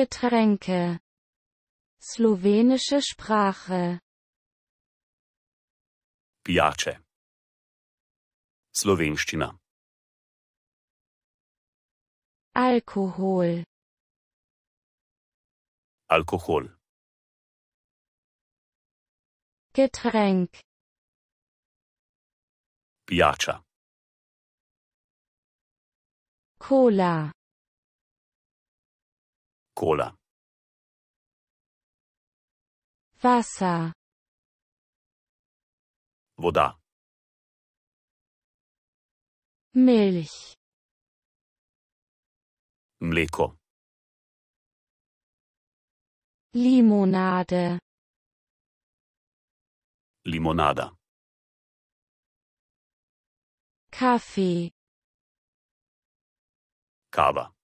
Getränke. Slowenische Sprache. Piace. Slovenščina. Alkohol. Alkohol. Getränk. Pijača. Cola. Cola. Wasser. Voda. Milch. Mleko. Limonade. Limonada. Kaffee. Kawa.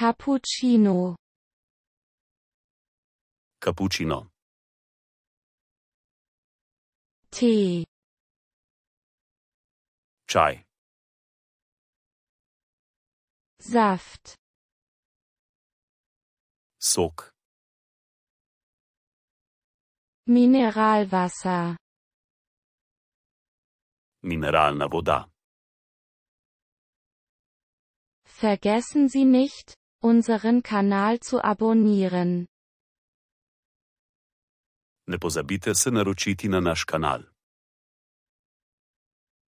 Cappuccino. Cappuccino. Tee. Chai. Saft. Sok. Mineralwasser. Mineralna voda. Vergessen Sie nicht, unseren Kanal zu abonnieren. Ne pozabite se naročiti na naš kanal.